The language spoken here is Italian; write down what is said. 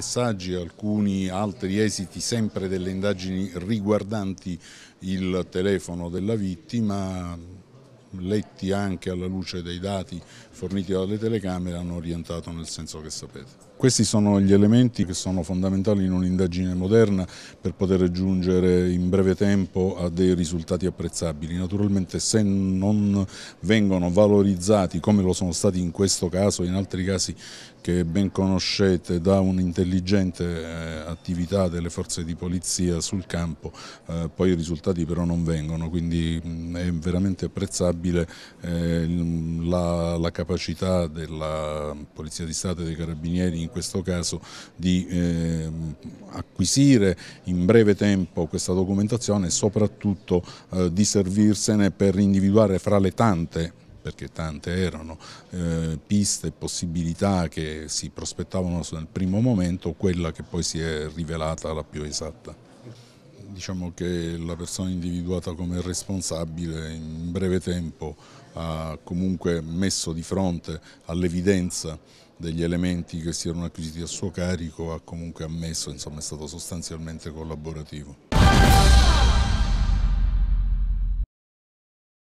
messaggi alcuni altri esiti sempre delle indagini riguardanti il telefono della vittima letti anche alla luce dei dati forniti dalle telecamere, hanno orientato nel senso che sapete. Questi sono gli elementi che sono fondamentali in un'indagine moderna per poter giungere in breve tempo a dei risultati apprezzabili. Naturalmente se non vengono valorizzati, come lo sono stati in questo caso e in altri casi che ben conoscete, da un'intelligente eh, attività delle forze di polizia sul campo, eh, poi i risultati però non vengono, quindi mm, è veramente apprezzabile discutibile eh, la, la, capacità della Polizia di Stato e dei Carabinieri in questo caso di eh, acquisire in breve tempo questa documentazione e soprattutto eh, di servirsene per individuare fra le tante perché tante erano eh, piste e possibilità che si prospettavano nel primo momento, quella che poi si è rivelata la più esatta. Diciamo che la persona individuata come responsabile in breve tempo ha comunque messo di fronte all'evidenza degli elementi che si erano acquisiti a suo carico, ha comunque ammesso, insomma è stato sostanzialmente collaborativo.